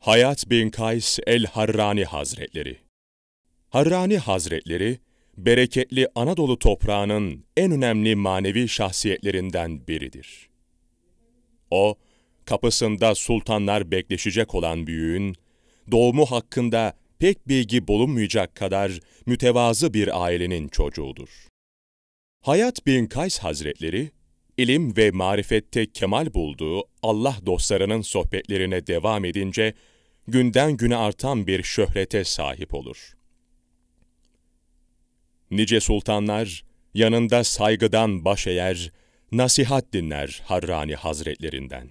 Hayat bin Kays el-Harrani Hazretleri Harrani Hazretleri, bereketli Anadolu toprağının en önemli manevi şahsiyetlerinden biridir. O, kapısında sultanlar bekleşecek olan büyüğün, doğumu hakkında pek bilgi bulunmayacak kadar mütevazı bir ailenin çocuğudur. Hayat bin Kays Hazretleri, İlim ve marifette kemal bulduğu Allah dostlarının sohbetlerine devam edince, günden güne artan bir şöhrete sahip olur. Nice sultanlar, yanında saygıdan baş eğer, nasihat dinler Harrani Hazretlerinden.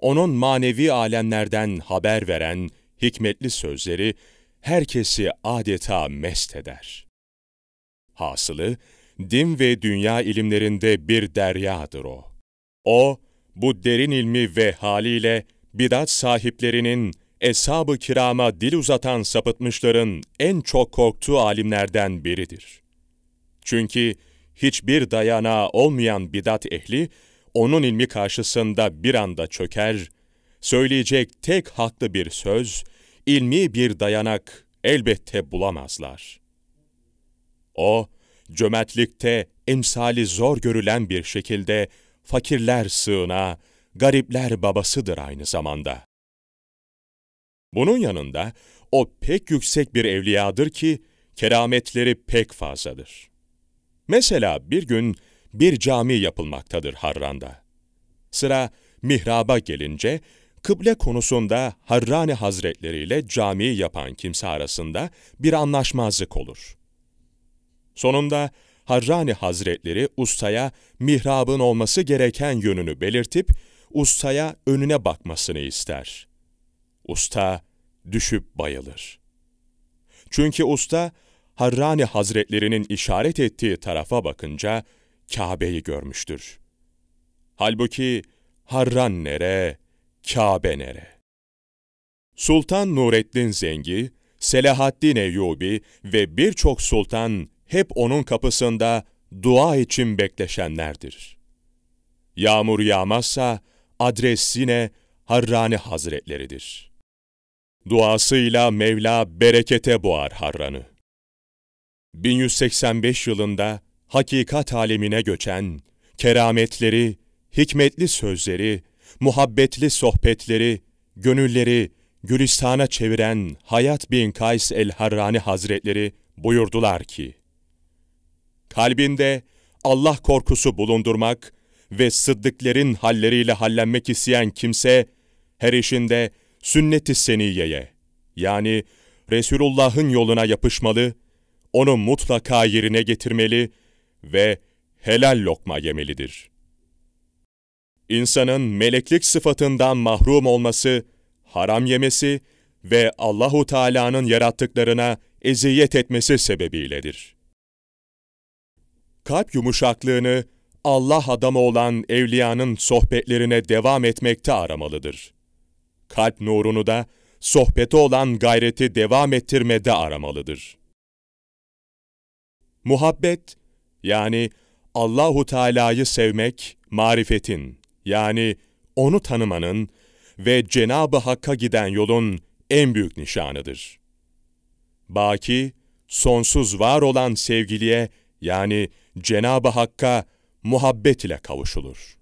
Onun manevi alemlerden haber veren hikmetli sözleri herkesi adeta mest eder. Hasılı, din ve dünya ilimlerinde bir deryadır o. O, bu derin ilmi ve haliyle bidat sahiplerinin, eshab-ı kirama dil uzatan sapıtmışların en çok korktuğu alimlerden biridir. Çünkü hiçbir dayanağı olmayan bidat ehli, onun ilmi karşısında bir anda çöker, söyleyecek tek haklı bir söz, ilmi bir dayanak elbette bulamazlar. O, Cömertlikte emsali zor görülen bir şekilde fakirler sığına, garipler babasıdır aynı zamanda. Bunun yanında o pek yüksek bir evliyadır ki kerametleri pek fazladır. Mesela bir gün bir cami yapılmaktadır Harran'da. Sıra mihraba gelince kıble konusunda Harrani Hazretleri ile camiyi yapan kimse arasında bir anlaşmazlık olur. Sonunda Harrani Hazretleri ustaya mihrabın olması gereken yönünü belirtip ustaya önüne bakmasını ister. Usta düşüp bayılır. Çünkü usta Harrani Hazretlerinin işaret ettiği tarafa bakınca Kabe'yi görmüştür. Halbuki Harran nere, Kabe nere? Sultan Nureddin Zengi, Selahaddin Eyyubi ve birçok sultan hep onun kapısında dua için bekleşenlerdir. Yağmur yağmazsa adres yine Harrani Hazretleridir. Duasıyla Mevla berekete boğar Harran'ı. 1185 yılında hakikat alemine göçen, kerametleri, hikmetli sözleri, muhabbetli sohbetleri, gönülleri Gülistan'a çeviren Hayat bin Kays el-Harrani Hazretleri buyurdular ki, kalbinde Allah korkusu bulundurmak ve sıddıklerin halleriyle hallenmek isteyen kimse, her işinde sünnet-i seniyeye, yani Resulullah'ın yoluna yapışmalı, onu mutlaka yerine getirmeli ve helal lokma yemelidir. İnsanın meleklik sıfatından mahrum olması, haram yemesi ve Allahu Teala'nın yarattıklarına eziyet etmesi sebebiyledir kalp yumuşaklığını Allah adamı olan evliyanın sohbetlerine devam etmekte aramalıdır. Kalp nurunu da sohbeti olan gayreti devam ettirmede aramalıdır. Muhabbet yani Allahu Teala'yı sevmek marifetin yani onu tanımanın ve Cenabı Hakk'a giden yolun en büyük nişanıdır. Baki sonsuz var olan sevgiliye yani Cenab-ı Hakk'a muhabbet ile kavuşulur.''